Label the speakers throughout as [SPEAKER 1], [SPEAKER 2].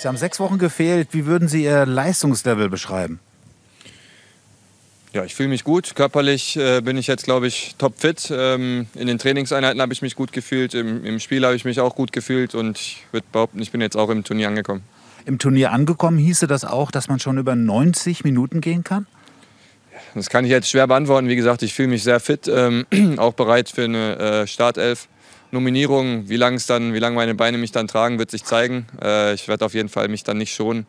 [SPEAKER 1] Sie haben sechs Wochen gefehlt. Wie würden Sie Ihr Leistungslevel beschreiben?
[SPEAKER 2] Ja, ich fühle mich gut. Körperlich äh, bin ich jetzt, glaube ich, topfit. Ähm, in den Trainingseinheiten habe ich mich gut gefühlt. Im, im Spiel habe ich mich auch gut gefühlt. Und ich würde behaupten, ich bin jetzt auch im Turnier angekommen.
[SPEAKER 1] Im Turnier angekommen hieße das auch, dass man schon über 90 Minuten gehen kann?
[SPEAKER 2] Das kann ich jetzt schwer beantworten. Wie gesagt, ich fühle mich sehr fit, ähm, auch bereit für eine äh, Startelf. Nominierung, wie lange dann, wie lange meine Beine mich dann tragen, wird sich zeigen. Äh, ich werde auf jeden Fall mich dann nicht schonen,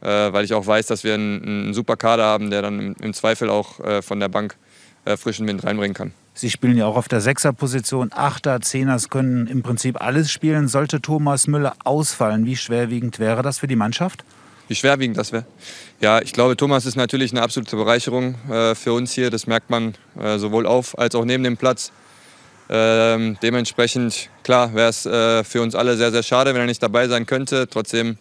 [SPEAKER 2] äh, weil ich auch weiß, dass wir einen, einen, super Kader haben, der dann im, im Zweifel auch äh, von der Bank äh, frischen Wind reinbringen kann.
[SPEAKER 1] Sie spielen ja auch auf der Sechserposition, Achter, Zehners können im Prinzip alles spielen. Sollte Thomas Müller ausfallen, wie schwerwiegend wäre das für die Mannschaft?
[SPEAKER 2] wie schwerwiegend das wäre. Ja, ich glaube, Thomas ist natürlich eine absolute Bereicherung äh, für uns hier. Das merkt man äh, sowohl auf als auch neben dem Platz. Ähm, dementsprechend, klar, wäre es äh, für uns alle sehr, sehr schade, wenn er nicht dabei sein könnte. Trotzdem,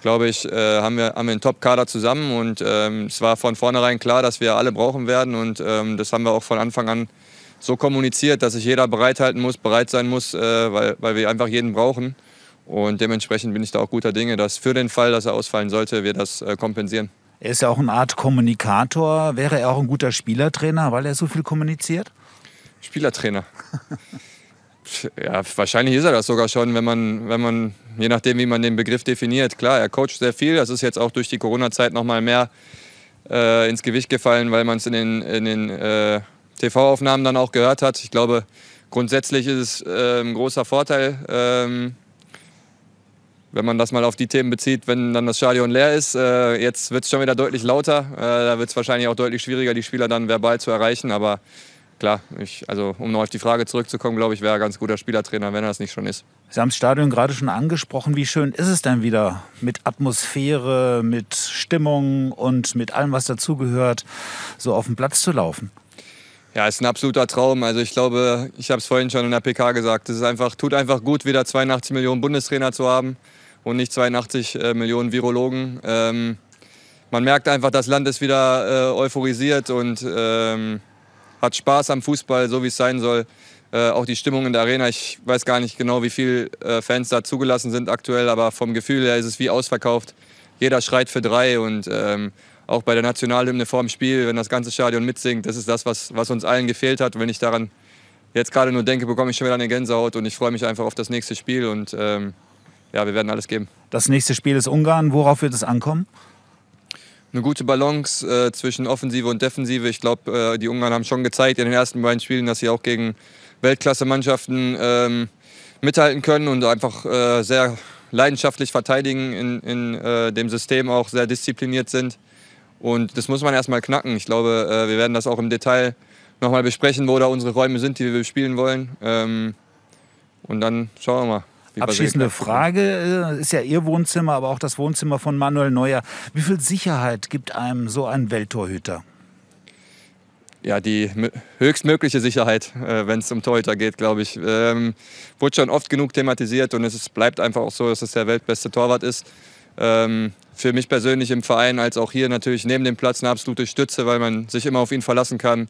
[SPEAKER 2] glaube ich, äh, haben, wir, haben wir einen Top-Kader zusammen. Und ähm, es war von vornherein klar, dass wir alle brauchen werden. Und ähm, das haben wir auch von Anfang an so kommuniziert, dass sich jeder bereithalten muss, bereit sein muss, äh, weil, weil wir einfach jeden brauchen. Und dementsprechend bin ich da auch guter Dinge, dass für den Fall, dass er ausfallen sollte, wir das äh, kompensieren.
[SPEAKER 1] Er ist ja auch eine Art Kommunikator. Wäre er auch ein guter Spielertrainer, weil er so viel kommuniziert?
[SPEAKER 2] Spielertrainer. ja, wahrscheinlich ist er das sogar schon, wenn man, wenn man, je nachdem, wie man den Begriff definiert. Klar, er coacht sehr viel. Das ist jetzt auch durch die Corona-Zeit noch mal mehr äh, ins Gewicht gefallen, weil man es in den, in den äh, TV-Aufnahmen dann auch gehört hat. Ich glaube, grundsätzlich ist es äh, ein großer Vorteil, ähm, wenn man das mal auf die Themen bezieht, wenn dann das Stadion leer ist, äh, jetzt wird es schon wieder deutlich lauter. Äh, da wird es wahrscheinlich auch deutlich schwieriger, die Spieler dann verbal zu erreichen. Aber klar, ich, also um noch auf die Frage zurückzukommen, glaube ich, wäre er ganz guter Spielertrainer, wenn er das nicht schon ist.
[SPEAKER 1] Sie haben das Stadion gerade schon angesprochen. Wie schön ist es denn wieder mit Atmosphäre, mit Stimmung und mit allem, was dazugehört, so auf dem Platz zu laufen?
[SPEAKER 2] Ja, ist ein absoluter Traum. Also ich glaube, ich habe es vorhin schon in der PK gesagt, es ist einfach, tut einfach gut, wieder 82 Millionen Bundestrainer zu haben und nicht 82 äh, Millionen Virologen. Ähm, man merkt einfach, das Land ist wieder äh, euphorisiert und ähm, hat Spaß am Fußball, so wie es sein soll. Äh, auch die Stimmung in der Arena, ich weiß gar nicht genau, wie viele äh, Fans da zugelassen sind aktuell, aber vom Gefühl her ist es wie ausverkauft. Jeder schreit für drei und ähm, auch bei der Nationalhymne vor dem Spiel, wenn das ganze Stadion mitsingt, das ist das, was, was uns allen gefehlt hat. Wenn ich daran jetzt gerade nur denke, bekomme ich schon wieder eine Gänsehaut und ich freue mich einfach auf das nächste Spiel und ähm, ja, wir werden alles geben.
[SPEAKER 1] Das nächste Spiel ist Ungarn. Worauf wird es ankommen?
[SPEAKER 2] eine gute Balance äh, zwischen Offensive und Defensive. Ich glaube, äh, die Ungarn haben schon gezeigt in den ersten beiden Spielen, dass sie auch gegen Weltklasse-Mannschaften ähm, mithalten können und einfach äh, sehr leidenschaftlich verteidigen, in, in äh, dem System auch sehr diszipliniert sind. Und das muss man erstmal knacken. Ich glaube, äh, wir werden das auch im Detail nochmal besprechen, wo da unsere Räume sind, die wir spielen wollen. Ähm, und dann schauen wir mal. Abschließende
[SPEAKER 1] Frage äh, ist ja Ihr Wohnzimmer, aber auch das Wohnzimmer von Manuel Neuer. Wie viel Sicherheit gibt einem so ein Welttorhüter?
[SPEAKER 2] ja, die höchstmögliche Sicherheit, äh, wenn es um Torhüter geht, glaube ich. Ähm, wurde schon oft genug thematisiert und es bleibt einfach auch so, dass es der weltbeste Torwart ist. Ähm, für mich persönlich im Verein als auch hier natürlich neben dem Platz eine absolute Stütze, weil man sich immer auf ihn verlassen kann.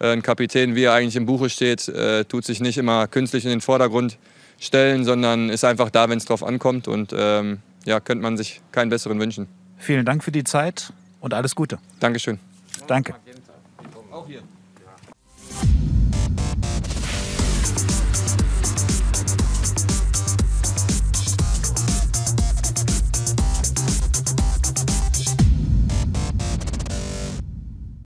[SPEAKER 2] Äh, ein Kapitän, wie er eigentlich im Buche steht, äh, tut sich nicht immer künstlich in den Vordergrund stellen, sondern ist einfach da, wenn es drauf ankommt. Und ähm, ja, könnte man sich keinen besseren wünschen. Vielen Dank für die Zeit und alles Gute. Dankeschön. Danke. Auch hier.